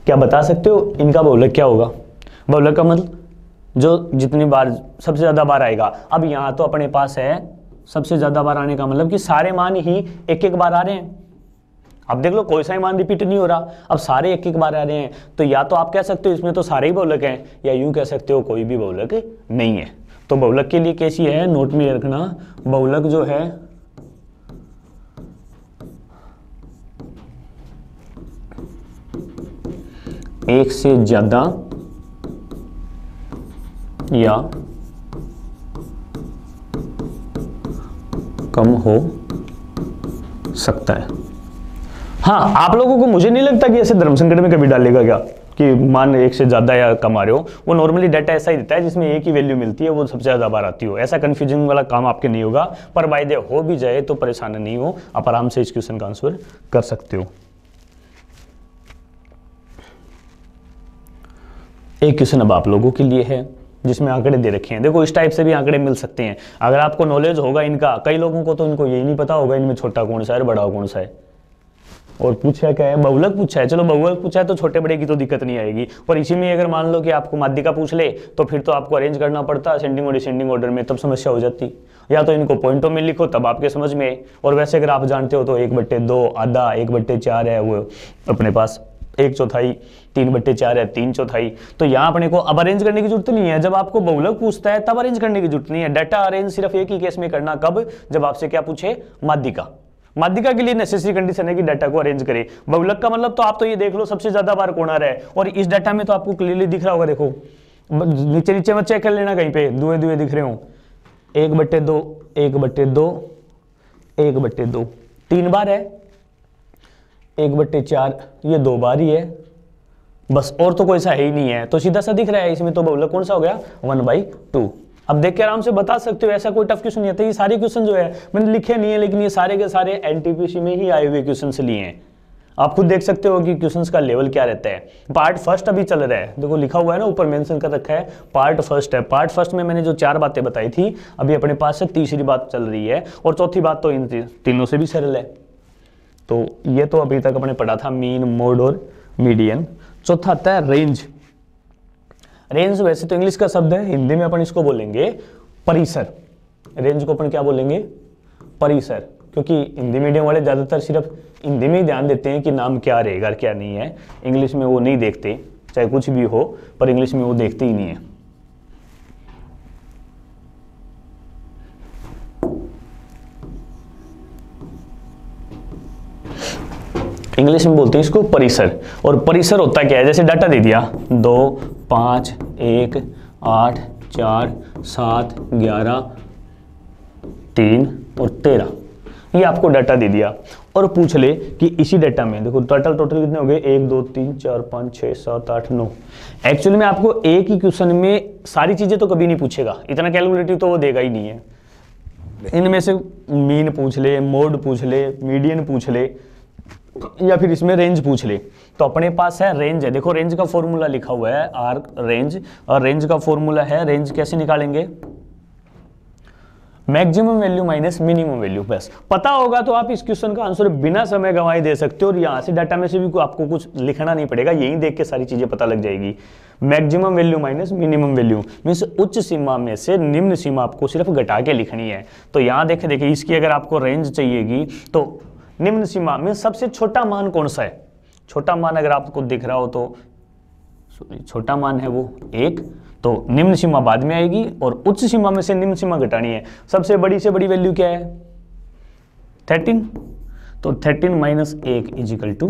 Speaker 1: क्या बता सकते हो इनका बहुलक क्या होगा बहुलक का मतलब जो जितनी बार सबसे ज़्यादा बार आएगा अब यहां तो अपने पास है सबसे ज़्यादा बार आने का मतलब कि सारे मान ही एक एक बार आ रहे हैं अब देख लो कोई सा ही मान रिपीट नहीं हो रहा अब सारे एक एक बार आ रहे हैं तो या तो आप कह सकते हो इसमें तो सारे ही बहुलक हैं या यूं कह सकते हो कोई भी बहुलक नहीं है तो बहुलक के लिए कैसी है नोट में रखना बहुलक जो है एक से ज़्यादा या कम हो सकता है हाँ आप लोगों को मुझे नहीं लगता कि ऐसे धर्म संकट में कभी डालेगा क्या कि मान एक से ज़्यादा या कम आ रहे हो वो नॉर्मली डाटा ऐसा ही देता है जिसमें एक ही वैल्यू मिलती है वो सबसे ज़्यादा बार आती हो ऐसा कंफ्यूजन वाला काम आपके नहीं होगा पर बाय दे हो भी जाए तो परेशान नहीं हो आप आराम से इस क्वेश्चन का आंसर कर सकते हो एक क्वेश्चन अब आप लोगों के लिए है जिसमें आंकड़े दे रखे हैं देखो इस टाइप से भी आंकड़े मिल सकते हैं अगर आपको नॉलेज होगा इनका कई लोगों को तो इनको यही नहीं पता होगा इनमें छोटा कौन सा है बड़ा कौन सा है और पूछा क्या है बहुलक पूछा है चलो बहुलक पूछा है तो छोटे बड़े की तो दिक्कत नहीं आएगी पर इसी में अगर मान लो कि आपको माध्यिका पूछ ले तो फिर तो आपको अरेंज करना पड़ता असेंडिंग और डिसेंडिंग ऑर्डर में तब समस्या हो जाती या तो इनको पॉइंटों में लिखो तब आपके समझ में और वैसे अगर आप जानते हो तो एक बट्टे दो आधा एक बट्टे चार है वो अपने पास एक चौथाई तीन बट्टे चार है तीन चौथाई तो यहां अपने को अब अरेंज करने की जरूरत नहीं है जब आपको बहुलक पूछता है तब अरेंज करने की जरूरत नहीं है डाटा अरेंज सिर्फ एक ही केस में करना कब जब आपसे क्या पूछे माध्यिका माध्यिका के लिए नेसेसरी कंडीशन है कि डाटा को अरेंज करें बहुलक का मतलब तो आप तो ये देख लो सबसे ज्यादा बार कौन आ रहा है और इस डाटा में तो आपको क्लियरली दिख रहा होगा देखो नीचे नीचे मत चेक कर लेना कहीं पे दुए दुए दिख रहे हो एक बट्टे दो एक बट्टे दो एक बट्टे दो तीन बार है एक बट्टे चार ये दो बार ही है बस और तो कोई सा है ही नहीं है तो सीधा सा दिख रहा है इसमें तो बोला कौन सा हो गया वन बाई टू अब देख के आराम से बता सकते हो ऐसा कोई टफ क्वेश्चन नहीं आता तो ये सारे क्वेश्चन जो है मैंने लिखे नहीं है लेकिन ये सारे के सारे एनटीपीसी में ही आए हुए क्वेश्चन लिए हैं आप खुद देख सकते हो कि क्वेश्चन का लेवल क्या रहता है पार्ट फर्स्ट अभी चल रहा है देखो लिखा हुआ है ना ऊपर मेंशन कर रखा है पार्ट फर्स्ट है पार्ट फर्स्ट में मैंने जो चार बातें बताई थी अभी अपने पास से तीसरी बात चल रही है और चौथी बात तो इन तीनों से भी सरल है तो ये तो अभी तक अपने पढ़ा था मीन मोड और मीडियन चौथा आता है रेंज रेंज वैसे तो इंग्लिश का शब्द है हिंदी में अपन इसको बोलेंगे परिसर रेंज को अपन क्या बोलेंगे परिसर क्योंकि हिंदी मीडियम वाले ज़्यादातर सिर्फ हिंदी में ही ध्यान देते हैं कि नाम क्या रहेगा क्या नहीं है इंग्लिश में वो नहीं देखते चाहे कुछ भी हो पर इंग्लिश में वो देखते ही नहीं है इंग्लिश में बोलते हैं इसको परिसर और परिसर होता क्या है जैसे डाटा दे दिया दो पाँच एक आठ चार सात ग्यारह तीन और तेरह ये आपको डाटा दे दिया और पूछ ले कि इसी डाटा में देखो टोटल टोटल कितने हो गए एक दो तीन चार पाँच छः सात आठ नौ एक्चुअली में आपको एक ही क्वेश्चन में सारी चीज़ें तो कभी नहीं पूछेगा इतना कैलकुलेटिव तो वो देगा ही नहीं है इनमें से मीन पूछ ले मोड पूछ ले मीडियन पूछ ले या फिर इसमें रेंज पूछ ले तो अपने पास है रेंज है देखो रेंज का फॉर्मूला लिखा हुआ है आर रेंज और रेंज का फॉर्मूला है रेंज कैसे निकालेंगे maximum value minus minimum value बस पता होगा तो आप इस क्वेश्चन का आंसर बिना समय गवाए दे सकते हो और यहां से डाटा में से भी आपको कुछ लिखना नहीं पड़ेगा यही देख के सारी चीज़ें पता लग जाएगी maximum value minus minimum value means उच्च सीमा में से निम्न सीमा आपको सिर्फ घटा के लिखनी है तो यहां देखे देखिए इसकी अगर आपको रेंज चाहिएगी तो निम्न सीमा में सबसे छोटा मान कौन सा है छोटा मान अगर आपको दिख रहा हो तो सॉरी छोटा मान है वो एक तो निम्न सीमा बाद में आएगी और उच्च सीमा में से निम्न सीमा घटानी है सबसे बड़ी से बड़ी वैल्यू क्या है थर्टीन तो थर्टीन माइनस एक इजिकल टू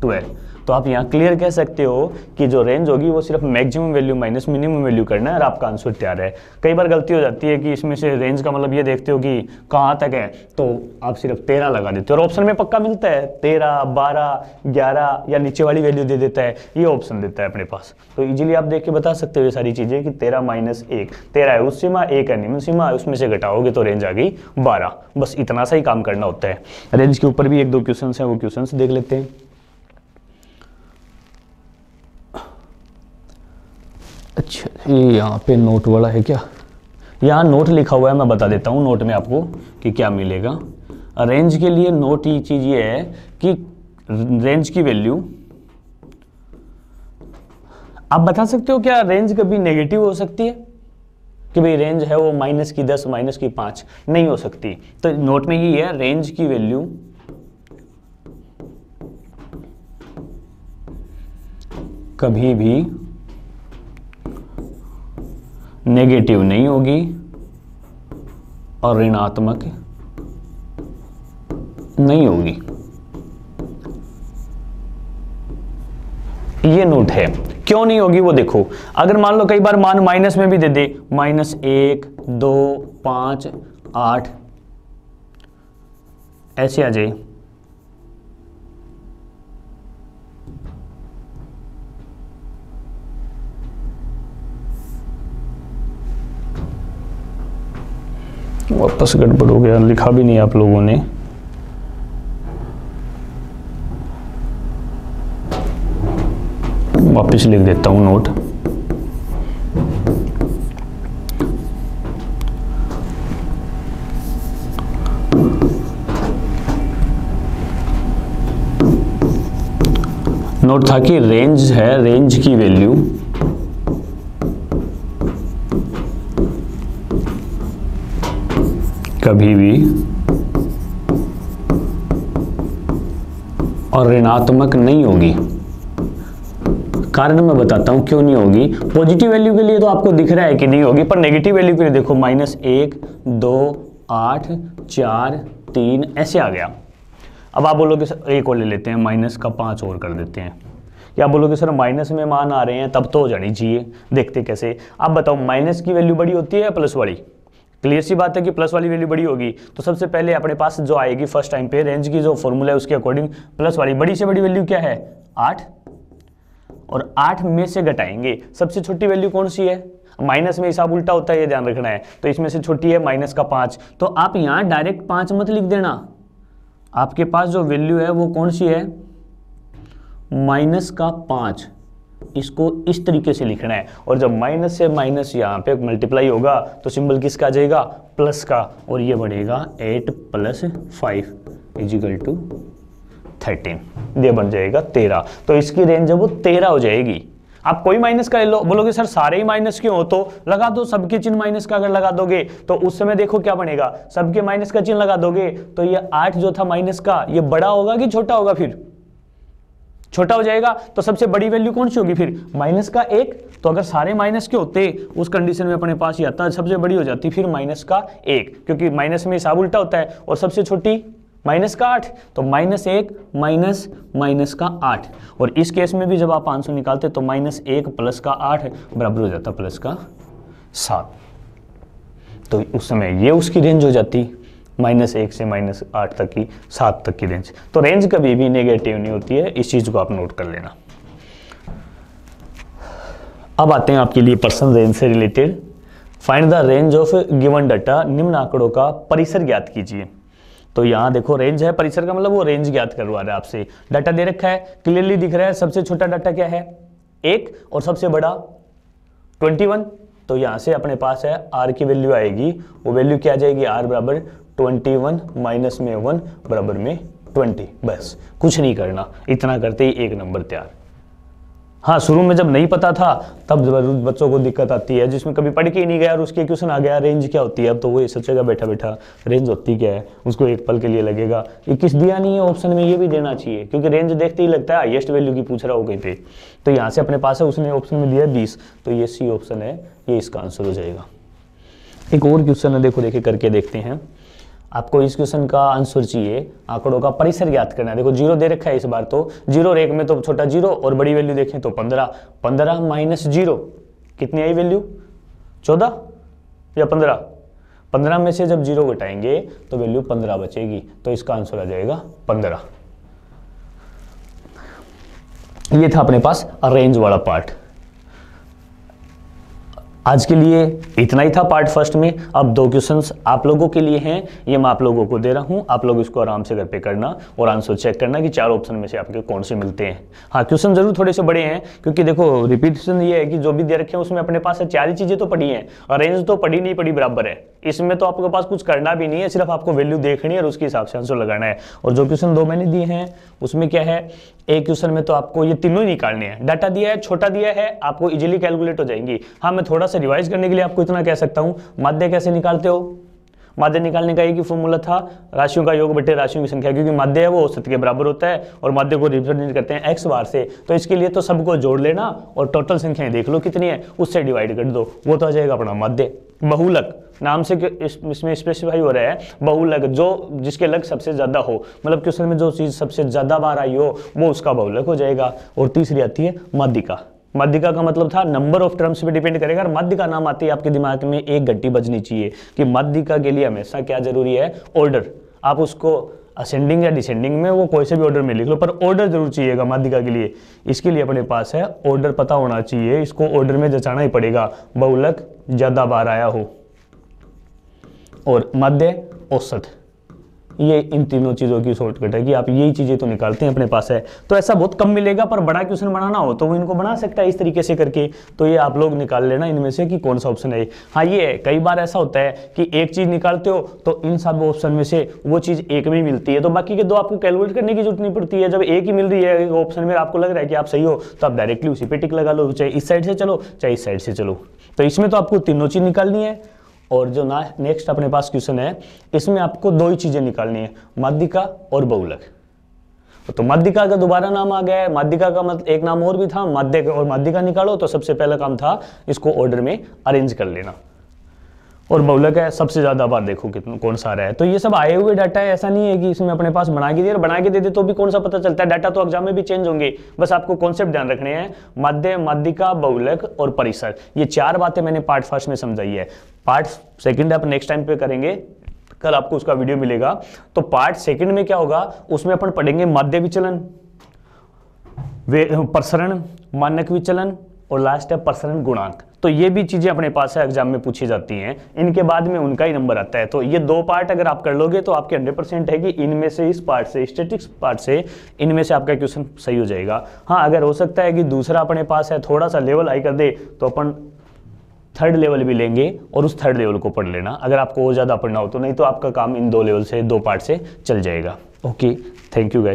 Speaker 1: ट्वेल्व तो आप यहाँ क्लियर कह सकते हो कि जो रेंज होगी वो सिर्फ maximum value minus minimum value करना है और आपका आंसर तैयार है कई बार गलती हो जाती है कि इसमें से रेंज का मतलब ये देखते हो कि कहाँ तक है तो आप सिर्फ तेरह लगा देते हो और ऑप्शन में पक्का मिलता है तेरह बारह ग्यारह या नीचे वाली वैल्यू दे देता है ये ऑप्शन देता है अपने पास तो ईजिली आप देख के बता सकते हो ये सारी चीज़ें कि तेरह माइनस एक तेरह है उस सीमा एक है निम्न सीमा उसमें से घटाओगे तो रेंज आ गई बारह बस इतना सा ही काम करना होता है रेंज के ऊपर भी एक दो क्वेश्चन हैं वो क्वेश्चन देख लेते हैं अच्छा ये यहाँ पे नोट वाला है क्या यहाँ नोट लिखा हुआ है मैं बता देता हूँ नोट में आपको कि क्या मिलेगा रेंज के लिए नोट ये चीज़ ये है कि रेंज की वैल्यू आप बता सकते हो क्या रेंज कभी नेगेटिव हो सकती है कि भाई रेंज है वो माइनस की दस माइनस की पाँच नहीं हो सकती तो नोट में ये है रेंज की वैल्यू कभी भी नेगेटिव नहीं होगी और ऋणात्मक नहीं होगी ये नोट है क्यों नहीं होगी वो देखो अगर मान लो कई बार मान माइनस में भी दे दे माइनस एक दो पांच आठ ऐसे आ जाए वापस गड़बड़ हो गया लिखा भी नहीं आप लोगों ने वापस लिख देता हूं नोट नोट था कि रेंज है रेंज की वैल्यू कभी भी और ऋणात्मक नहीं होगी कारण मैं बताता हूं क्यों नहीं होगी पॉजिटिव वैल्यू के लिए तो आपको दिख रहा है कि नहीं होगी पर नेगेटिव वैल्यू के लिए देखो माइनस एक दो आठ चार तीन ऐसे आ गया अब आप बोलोगे सर एक और ले लेते हैं माइनस का पांच और कर देते हैं या बोलोगे सर माइनस में मान आ रहे हैं तब तो हो जानी चाहिए देखते कैसे आप बताओ माइनस की वैल्यू बड़ी होती है या प्लस वाली क्लियर सी बात है कि प्लस वाली वैल्यू बड़ी होगी तो सबसे पहले अपने पास जो आएगी फर्स्ट टाइम पे रेंज की जो फॉर्मूला है उसके अकॉर्डिंग प्लस वाली बड़ी से बड़ी वैल्यू क्या है आठ और आठ में से घटाएंगे सबसे छोटी वैल्यू कौन सी है माइनस में हिसाब उल्टा होता है ये ध्यान रखना है तो इसमें से छोटी है माइनस का पांच तो आप यहां डायरेक्ट पांच मत लिख देना आपके पास जो वैल्यू है वो कौन सी है माइनस का पांच इसको इस तरीके से लिखना है और जब माइनस से माइनस यहाँ पे मल्टीप्लाई होगा तो सिंबल किसका आ जाएगा प्लस का और ये बढ़ेगा eight plus five is equal to thirteen ये बन जाएगा तेरह तो इसकी रेंज है वो तेरह हो जाएगी आप कोई माइनस का ले लो बोलोगे सर सारे ही माइनस क्यों हो तो लगा दो सबके चिन्ह माइनस का अगर लगा दोगे तो उस समय देखो क्या बनेगा सबके माइनस का चिन्ह लगा दोगे तो ये आठ जो था माइनस का ये बड़ा होगा कि छोटा होगा फिर छोटा हो जाएगा तो सबसे बड़ी वैल्यू कौन सी होगी फिर माइनस का एक तो अगर सारे माइनस के होते उस कंडीशन में अपने पास ही आता सबसे बड़ी हो जाती फिर माइनस का एक क्योंकि माइनस में हिसाब उल्टा होता है और सबसे छोटी माइनस का आठ तो माइनस एक माइनस माइनस का आठ और इस केस में भी जब आप आंसर निकालते तो माइनस एक प्लस का आठ बराबर हो जाता प्लस का सात तो उस समय ये उसकी रेंज हो जाती माइनस एक से माइनस आठ तक की सात तक की रेंज तो रेंज कभी भी नेगेटिव नहीं होती है इस चीज़ को आप नोट कर लेना अब आते हैं आपके लिए पर्सन रेंज से related find the range of given data निम्न आंकड़ों का परिसर ज्ञात कीजिए तो यहाँ देखो रेंज है परिसर का मतलब वो रेंज ज्ञात करवा रहा है आपसे डाटा दे रखा है क्लियरली दिख रहा है सबसे छोटा डाटा क्या है एक और सबसे बड़ा ट्वेंटी वन तो यहाँ से अपने पास है आर की वैल्यू आएगी वो वैल्यू क्या आ जाएगी आर बराबर ट्वेंटी वन माइनस में वन बराबर में ट्वेंटी बस कुछ नहीं करना इतना करते ही एक नंबर तैयार हाँ शुरू में जब नहीं पता था तब बच्चों को दिक्कत आती है जिसमें कभी पढ़ के ही नहीं गया और उसके क्वेश्चन आ गया रेंज क्या होती है अब तो वो सोचेगा बैठा बैठा रेंज होती क्या है उसको एक पल के लिए लगेगा ये किस दिया नहीं है ऑप्शन में ये भी देना चाहिए क्योंकि रेंज देखते ही लगता है हाइएस्ट वैल्यू की पूछ रहा हो कहीं पर तो यहाँ से अपने पास है उसने ऑप्शन में दिया बीस तो ये सी ऑप्शन है ये इसका आंसर हो जाएगा एक और क्वेश्चन है देखो देखे करके देखते हैं आपको इस क्वेश्चन का आंसर चाहिए आंकड़ों का परिसर ज्ञात करना है देखो जीरो दे रखा है इस बार तो जीरो एक में तो छोटा जीरो और बड़ी वैल्यू देखें तो पंद्रह पंद्रह माइनस जीरो कितनी आई वैल्यू चौदह या पंद्रह पंद्रह में से जब जीरो घटाएंगे तो वैल्यू पंद्रह बचेगी तो इसका आंसर आ जाएगा पंद्रह ये था अपने पास अरेंज वाला पार्ट आज के लिए इतना ही था पार्ट फर्स्ट में अब दो क्वेश्चंस आप लोगों के लिए हैं ये मैं आप लोगों को दे रहा हूँ आप लोग इसको आराम से घर पे करना और आंसर चेक करना कि चार ऑप्शन में से आपके कौन से मिलते हैं हाँ क्वेश्चन जरूर थोड़े से बड़े हैं क्योंकि देखो रिपीटेशन ये है कि जो भी दे रखे हैं उसमें अपने पास चार ही चीज़ें तो पड़ी हैं अरेंज तो पड़ी नहीं पड़ी बराबर है इसमें तो आपके पास कुछ करना भी नहीं है सिर्फ आपको वैल्यू देखनी है और उसके हिसाब से आंसर लगाना है और जो क्वेश्चन दो मैंने दिए हैं उसमें क्या है एक क्वेश्चन में तो आपको ये तीनों ही निकालने हैं डाटा दिया है छोटा दिया है आपको इजीली कैलकुलेट हो जाएंगी हाँ मैं थोड़ा सा रिवाइज करने के लिए आपको इतना कह सकता हूँ माध्य कैसे निकालते हो माध्य निकालने का एक ही फॉर्मूला था राशियों का योग बटे राशियों की संख्या क्योंकि माध्य है वो औसत के बराबर होता है और माध्य को रिप्रेजेंट करते हैं एक्स बार से तो इसके लिए तो सबको जोड़ लेना और टोटल संख्याएं देख लो कितनी है उससे डिवाइड कर दो वो तो आ जाएगा अपना माध्य बहुलक नाम से इस, इसमें स्पेसिफाई हो रहा है बहुलक जो जिसके लग सबसे ज़्यादा हो मतलब क्वेश्चन में जो चीज़ सबसे ज़्यादा बार आई हो वो उसका बहुलक हो जाएगा और तीसरी आती है माध्यिका माध्यिका का मतलब था नंबर ऑफ टर्म्स पे डिपेंड करेगा और माध्य का नाम आती है आपके दिमाग में एक घंटी बजनी चाहिए कि माध्यिका के लिए हमेशा क्या जरूरी है ऑर्डर आप उसको असेंडिंग या डिसेंडिंग में वो कोई से भी ऑर्डर में लिख लो पर ऑर्डर जरूर चाहिएगा माध्यिका के लिए इसके लिए अपने पास है ऑर्डर पता होना चाहिए इसको ऑर्डर में जचाना ही पड़ेगा बहुलक ज़्यादा बार आया हो और मध्य औसत ये इन तीनों चीज़ों की शॉर्टकट है कि आप यही चीज़ें तो निकालते हैं अपने पास है तो ऐसा बहुत कम मिलेगा पर बड़ा क्वेश्चन बनाना हो तो वो इनको बना सकता है इस तरीके से करके तो ये आप लोग निकाल लेना इनमें से कि कौन सा ऑप्शन है हाँ ये है कई बार ऐसा होता है कि एक चीज़ निकालते हो तो इन सब ऑप्शन में से वो चीज़ एक में मिलती है तो बाकी के दो आपको कैलकुलेट करने की जरूरत नहीं पड़ती है जब एक ही मिल रही है ऑप्शन में आपको लग रहा है कि आप सही हो तो आप डायरेक्टली उसी पे टिक लगा लो चाहे इस साइड से चलो चाहे इस साइड से चलो तो इसमें तो आपको तीनों चीज़ निकालनी है और जो ना नेक्स्ट अपने पास क्वेश्चन है इसमें आपको दो ही चीज़ें निकालनी है माध्यिका और बहुलक तो माध्यिका का दोबारा नाम आ गया है माध्यिका का मतलब एक नाम और भी था माध्यक और माध्यिका निकालो तो सबसे पहला काम था इसको ऑर्डर में अरेंज कर लेना और मौला का सबसे ज़्यादा बार देखो कितना कौन सा रहा है तो ये सब आए हुए डाटा है ऐसा नहीं है कि इसमें अपने पास बना के दे बना के दे दे तो भी कौन सा पता चलता है डाटा तो एग्जाम में भी चेंज होंगे बस आपको कॉन्सेप्ट ध्यान रखने हैं मध्य मध्यिका बहुलक और परिसर ये चार बातें मैंने पार्ट फर्स्ट में समझाई है पार्ट सेकेंड आप नेक्स्ट टाइम पे करेंगे कल आपको उसका वीडियो मिलेगा तो पार्ट सेकंड में क्या होगा उसमें अपन पढ़ेंगे मध्य विचलन प्रसरण मानक विचलन और लास्ट है प्रसरण गुणांक तो ये भी चीज़ें अपने पास है एग्जाम में पूछी जाती हैं इनके बाद में उनका ही नंबर आता है तो ये दो पार्ट अगर आप कर लोगे तो आपके हंड्रेड परसेंट है कि इनमें से इस पार्ट से स्टेटिक्स पार्ट से इनमें से आपका क्वेश्चन सही हो जाएगा हाँ अगर हो सकता है कि दूसरा अपने पास है थोड़ा सा लेवल आई कर दे तो अपन थर्ड लेवल भी लेंगे और उस थर्ड लेवल को पढ़ लेना अगर आपको और ज़्यादा पढ़ना हो तो नहीं तो आपका काम इन दो लेवल से दो पार्ट से चल जाएगा ओके थैंक यू गाइज